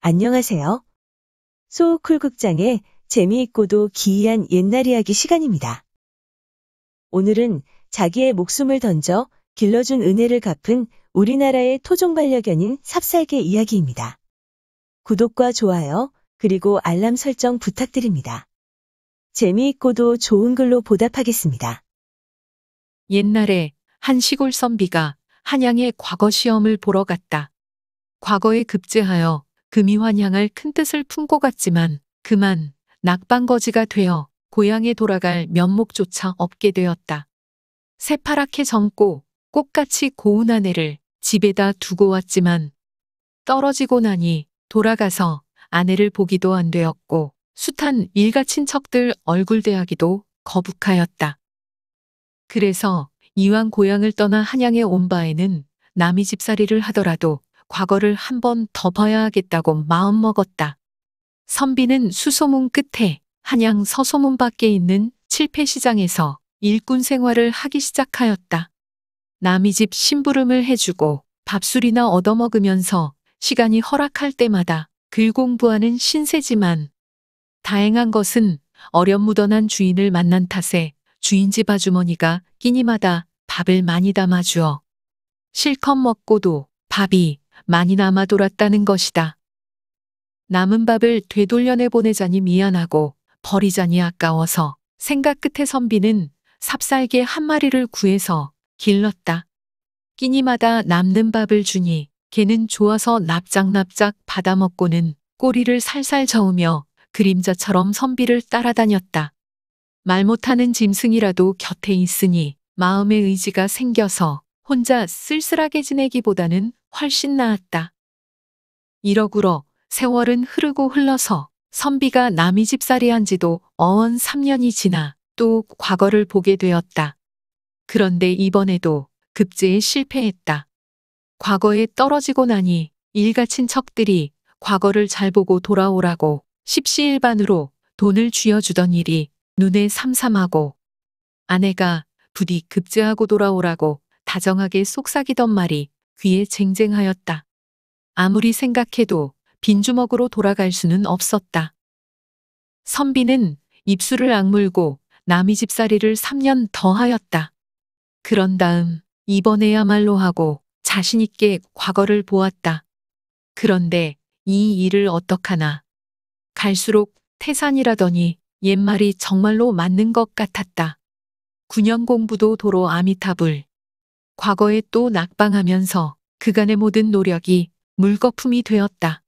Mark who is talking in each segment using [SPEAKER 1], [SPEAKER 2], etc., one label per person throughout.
[SPEAKER 1] 안녕하세요. 소울쿨 극장의 재미있고도 기이한 옛날 이야기 시간입니다. 오늘은 자기의 목숨을 던져 길러준 은혜를 갚은 우리나라의 토종반려견인 삽살개 이야기입니다. 구독과 좋아요 그리고 알람 설정 부탁드립니다. 재미있고도 좋은 글로 보답하겠습니다.
[SPEAKER 2] 옛날에 한 시골 선비가 한양의 과거 시험을 보러 갔다. 과거에 급제하여 금이환향을 큰 뜻을 품고 갔지만 그만 낙방거지가 되어 고향에 돌아갈 면목조차 없게 되었다. 새파랗게 젊고 꽃같이 고운 아내를 집에다 두고 왔지만 떨어지고 나니 돌아가서 아내를 보기도 안 되었고 숱한 일가 친척들 얼굴 대하기도 거북하였다. 그래서 이왕 고향을 떠나 한양에 온 바에는 남이 집사리를 하더라도 과거를 한 번 더 봐야겠다고 마음먹었다. 선비는 수소문 끝에 한양 서소문 밖에 있는 칠패시장에서 일꾼 생활을 하기 시작하였다. 남이 집 심부름을 해주고 밥술이나 얻어먹으면서 시간이 허락할 때마다 글 공부하는 신세지만 다행한 것은 어렴무던한 주인을 만난 탓에 주인집 아주머니가 끼니마다 밥을 많이 담아주어 실컷 먹고도 밥이 많이 남아 돌았다는 것이다. 남은 밥을 되돌려내 보내자니 미안하고 버리자니 아까워서 생각 끝에 선비는 삽살개 한 마리를 구해서 길렀다. 끼니마다 남는 밥을 주니 개는 좋아서 납작납작 받아먹고는 꼬리를 살살 저으며 그림자처럼 선비를 따라다녔다. 말 못하는 짐승이라도 곁에 있으니 마음의 의지가 생겨서 혼자 쓸쓸하게 지내기보다는 훨씬 나았다. 이러구로 세월은 흐르고 흘러서 선비가 남이 집살이한 지도 어언 3년이 지나 또 과거를 보게 되었다. 그런데 이번에도 급제에 실패했다. 과거에 떨어지고 나니 일가 친척들이 과거를 잘 보고 돌아오라고 십시일반으로 돈을 쥐어주던 일이 눈에 삼삼하고 아내가 부디 급제하고 돌아오라고 다정하게 속삭이던 말이 귀에 쟁쟁하였다. 아무리 생각해도 빈주먹으로 돌아갈 수는 없었다. 선비는 입술을 악물고 남이 집살이를 3년 더 하였다. 그런 다음 이번에야말로 하고 자신있게 과거를 보았다. 그런데 이 일을 어떡하나. 갈수록 태산이라더니 옛말이 정말로 맞는 것 같았다. 9년 공부도 도로 아미타불. 과거에 또 낙방하면서 그간의 모든 노력이 물거품이 되었다.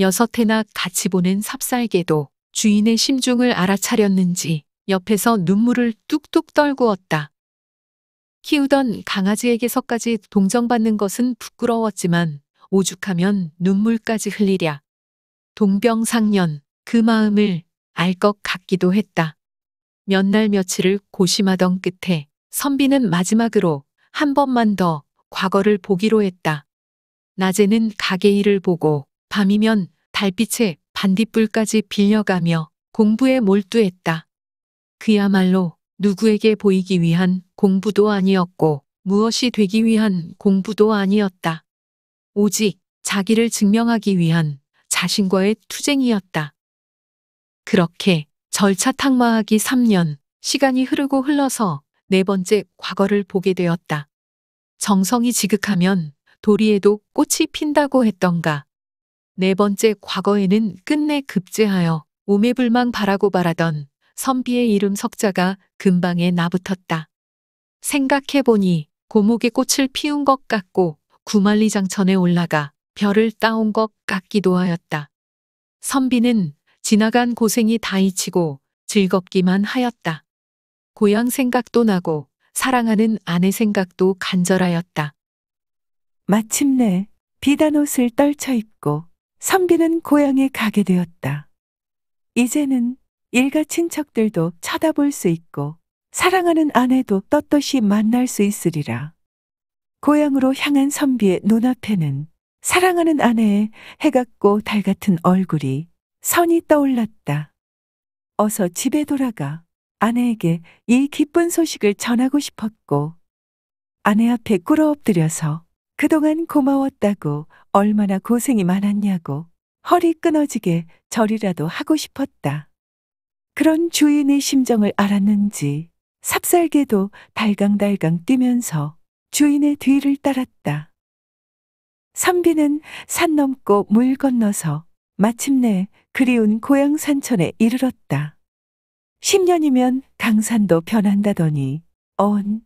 [SPEAKER 2] 여섯 해나 같이 보낸 삽살개도 주인의 심중을 알아차렸는지 옆에서 눈물을 뚝뚝 떨구었다. 키우던 강아지에게서까지 동정받는 것은 부끄러웠지만 오죽하면 눈물까지 흘리랴. 동병상련 그 마음을 알 것 같기도 했다. 몇 날 며칠을 고심하던 끝에 선비는 마지막으로 한 번만 더 과거를 보기로 했다. 낮에는 가게 일을 보고 밤이면 달빛에 반딧불까지 빌려가며 공부에 몰두했다. 그야말로 누구에게 보이기 위한 공부도 아니었고 무엇이 되기 위한 공부도 아니었다. 오직 자기를 증명하기 위한 자신과의 투쟁이었다. 그렇게 절차탕마하기 3년 시간이 흐르고 흘러서 네 번째 과거를 보게 되었다. 정성이 지극하면 도리에도 꽃이 핀다고 했던가. 네 번째 과거에는 끝내 급제하여 오매불망 바라고 바라던 선비의 이름 석자가 금방에 나붙었다. 생각해보니 고목에 꽃을 피운 것 같고 구만리장천에 올라가 별을 따온 것 같기도 하였다. 선비는 지나간 고생이 다잊히고 즐겁기만 하였다. 고향 생각도 나고 사랑하는
[SPEAKER 3] 아내 생각도 간절하였다. 마침내 비단 옷을 떨쳐 입고 선비는 고향에 가게 되었다. 이제는 일가 친척들도 쳐다볼 수 있고 사랑하는 아내도 떳떳이 만날 수 있으리라. 고향으로 향한 선비의 눈앞에는 사랑하는 아내의 해같고 달 같은 얼굴이 선이 떠올랐다. 어서 집에 돌아가. 아내에게 이 기쁜 소식을 전하고 싶었고 아내 앞에 꿇어 엎드려서 그동안 고마웠다고 얼마나 고생이 많았냐고 허리 끊어지게 절이라도 하고 싶었다. 그런 주인의 심정을 알았는지 삽살개도 달강달강 뛰면서 주인의 뒤를 따랐다. 선비는 산 넘고 물 건너서 마침내 그리운 고향 산천에 이르렀다. 10년이면 강산도 변한다더니 어언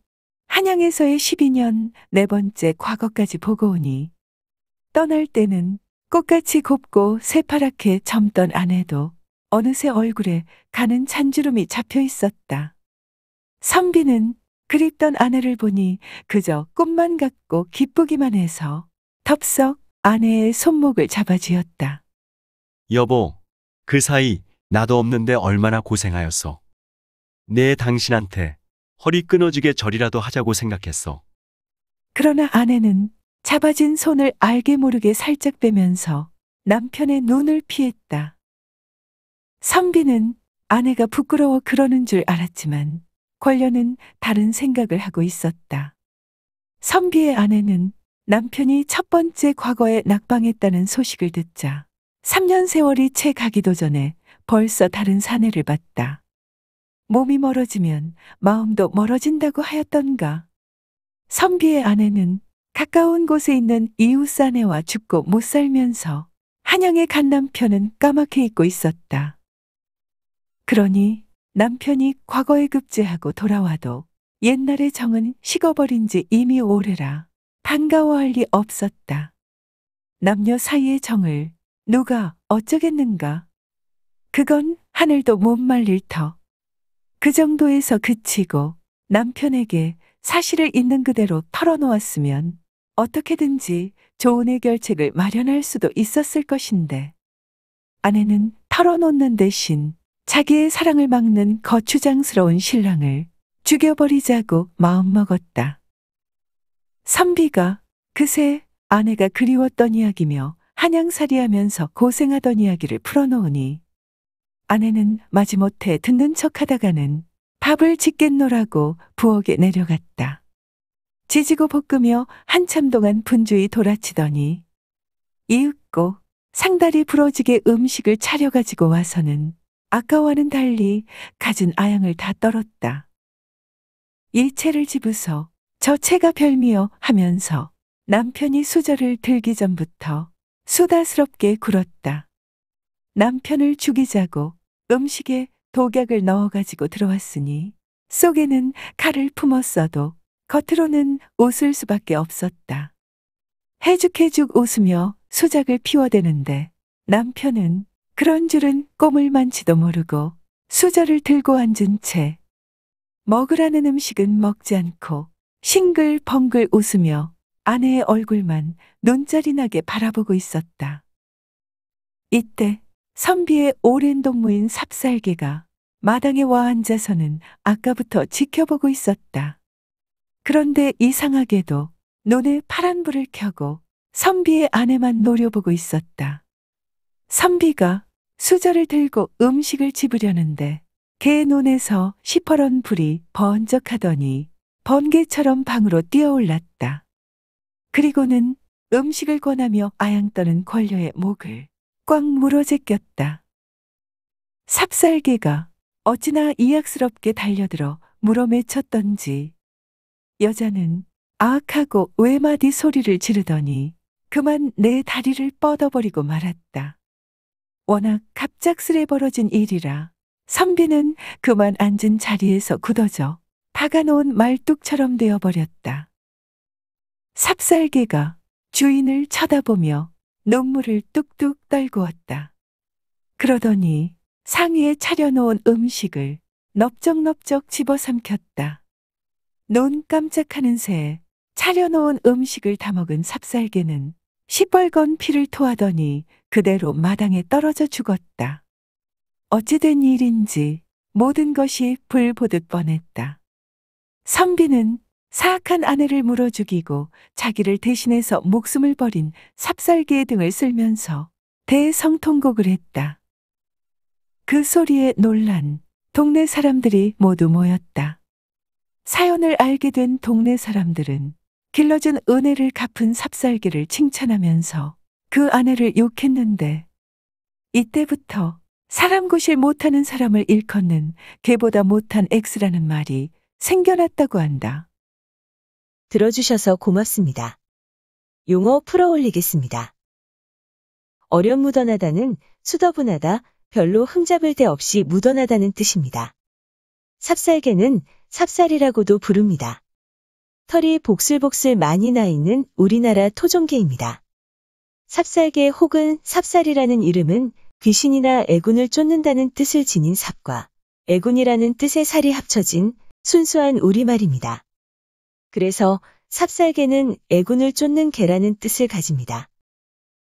[SPEAKER 3] 한양에서의 12년 네 번째 과거까지 보고 오니 떠날 때는 꽃같이 곱고 새파랗게 젊던 아내도 어느새 얼굴에 가는 잔주름이 잡혀 있었다. 선비는 그립던 아내를 보니 그저 꿈만 같고 기쁘기만 해서 덥석 아내의 손목을 잡아쥐었다. 여보, 그 사이 나도 없는데 얼마나 고생하였어. 내 당신한테 허리 끊어지게 절이라도 하자고 생각했어. 그러나 아내는 잡아진 손을 알게 모르게 살짝 빼면서 남편의 눈을 피했다. 선비는 아내가 부끄러워 그러는 줄 알았지만 권련은 다른 생각을 하고 있었다. 선비의 아내는 남편이 첫 번째 과거에 낙방했다는 소식을 듣자 3년 세월이 채 가기도 전에 벌써 다른 사내를 봤다. 몸이 멀어지면 마음도 멀어진다고 하였던가. 선비의 아내는 가까운 곳에 있는 이웃 사내와 죽고 못 살면서 한영의 간남편은 까맣게 잊고 있었다. 그러니 남편이 과거에 급제하고 돌아와도 옛날의 정은 식어버린 지 이미 오래라 반가워할 리 없었다. 남녀 사이의 정을 누가 어쩌겠는가? 그건 하늘도 못 말릴 터. 그 정도에서 그치고 남편에게 사실을 있는 그대로 털어놓았으면 어떻게든지 좋은 해결책을 마련할 수도 있었을 것인데 아내는 털어놓는 대신 자기의 사랑을 막는 거추장스러운 신랑을 죽여버리자고 마음먹었다. 선비가 그새 아내가 그리웠던 이야기며 한양살이 하면서 고생하던 이야기를 풀어놓으니 아내는 마지못해 듣는 척하다가는 밥을 짓겠노라고 부엌에 내려갔다. 지지고 볶으며 한참 동안 분주히 돌아치더니 이윽고 상다리 부러지게 음식을 차려가지고 와서는 아까와는 달리 가진 아양을 다 떨었다. 이 채를 집어서저 채가 별미여 하면서 남편이 수저를 들기 전부터 수다스럽게 굴었다. 남편을 죽이자고 음식에 독약을 넣어가지고 들어왔으니 속에는 칼을 품었어도 겉으로는 웃을 수밖에 없었다. 해죽해죽 웃으며 수작을 피워대는데 남편은 그런 줄은 꼬물만지도 모르고 수저를 들고 앉은 채 먹으라는 음식은 먹지 않고 싱글벙글 웃으며 아내의 얼굴만 눈자리 나게 바라보고 있었다. 이때 선비의 오랜 동무인 삽살개가 마당에 와 앉아서는 아까부터 지켜보고 있었다. 그런데 이상하게도 논에 파란 불을 켜고 선비의 아내만 노려보고 있었다. 선비가 수저를 들고 음식을 집으려는데 개 논에서 시퍼런 불이 번쩍하더니 번개처럼 방으로 뛰어올랐다. 그리고는 음식을 권하며 아양 떠는 권려의 목을 꽉 물어제 꼈다. 삽살개가 어찌나 이악스럽게 달려들어 물어맺혔던지 여자는 아악하고 외마디 소리를 지르더니 그만 내 다리를 뻗어버리고 말았다. 워낙 갑작스레 벌어진 일이라 선비는 그만 앉은 자리에서 굳어져 박아놓은 말뚝처럼 되어버렸다. 삽살개가 주인을 쳐다보며 눈물을 뚝뚝 떨구었다. 그러더니 상위에 차려놓은 음식을 넓적넓적 집어삼켰다. 눈 깜짝하는 새에 차려놓은 음식을 다먹은 삽살개는 시뻘건 피를 토하더니 그대로 마당에 떨어져 죽었다. 어찌된 일인지 모든 것이 불보듯 뻔했다. 선비는 사악한 아내를 물어 죽이고 자기를 대신해서 목숨을 버린 삽살개 등을 쓸면서 대성통곡을 했다. 그 소리에 놀란 동네 사람들이 모두 모였다. 사연을 알게 된 동네 사람들은 길러준 은혜를 갚은 삽살개를 칭찬하면서 그 아내를 욕했는데 이때부터 사람 구실 못하는 사람을 일컫는 개보다 못한 X라는 말이 생겨났다고 한다.
[SPEAKER 1] 들어주셔서 고맙습니다. 용어 풀어올리겠습니다. 어렴 묻어나다는 수더분하다, 별로 흠잡을 데 없이 묻어나다는 뜻입니다. 삽살개는 삽살이라고도 부릅니다. 털이 복슬복슬 많이 나 있는 우리나라 토종개입니다. 삽살개 혹은 삽살이라는 이름은 귀신이나 애군을 쫓는다는 뜻을 지닌 삽과 애군이라는 뜻의 살이 합쳐진 순수한 우리말입니다. 그래서 삽살개는 애군을 쫓는 개라는 뜻을 가집니다.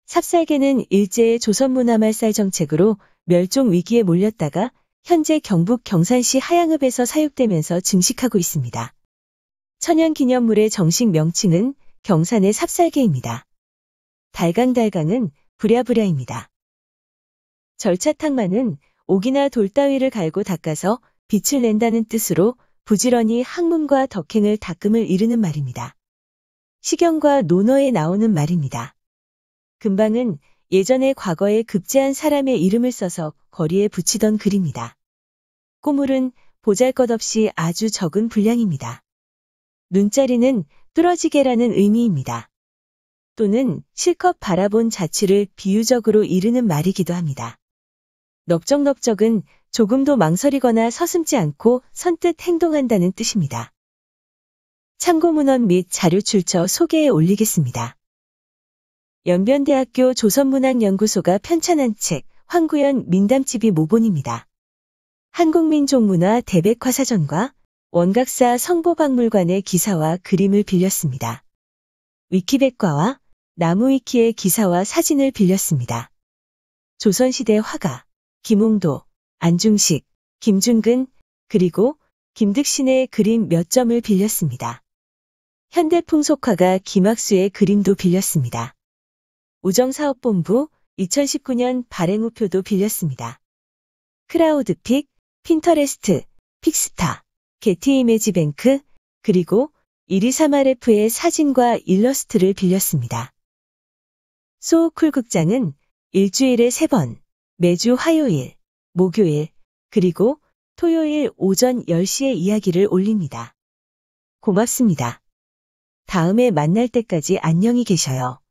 [SPEAKER 1] 삽살개는 일제의 조선문화 말살 정책으로 멸종 위기에 몰렸다가 현재 경북 경산시 하양읍에서 사육되면서 증식하고 있습니다. 천연기념물의 정식 명칭은 경산의 삽살개입니다. 달강달강은 부랴부랴입니다. 절차탕만은 옥이나 돌 따위를 갈고 닦아서 빛을 낸다는 뜻으로 부지런히 학문과 덕행을 닦음을 이르는 말입니다. 시경과 논어에 나오는 말입니다. 금방은 예전에 과거에 급제한 사람의 이름을 써서 거리에 붙이던 글입니다. 꼬물은 보잘것없이 아주 적은 분량입니다. 눈자리는 뚫어지게라는 의미입니다. 또는 실컷 바라본 자취를 비유적으로 이르는 말이기도 합니다. 넓적넓적은 조금도 망설이거나 서슴지 않고 선뜻 행동한다는 뜻입니다. 참고문헌 및 자료 출처 소개에 올리겠습니다. 연변대학교 조선문학연구소가 편찬한 책 황구연 민담집이 모본입니다. 한국민족문화 대백화사전과 원각사 성보박물관의 기사와 그림을 빌렸습니다. 위키백과와 나무위키의 기사와 사진을 빌렸습니다. 조선시대 화가 김홍도, 안중식, 김준근, 그리고 김득신의 그림 몇 점을 빌렸습니다. 현대풍 속화가 김학수의 그림도 빌렸습니다. 우정사업본부 2019년 발행 우표도 빌렸습니다. 크라우드픽, 핀터레스트, 픽스타, 게티이미지뱅크, 그리고 123RF의 사진과 일러스트를 빌렸습니다. 소쿨 극장은 일주일에 3번, 매주 화요일, 목요일, 그리고 토요일 오전 10시에 이야기를 올립니다. 고맙습니다. 다음에 만날 때까지 안녕히 계셔요.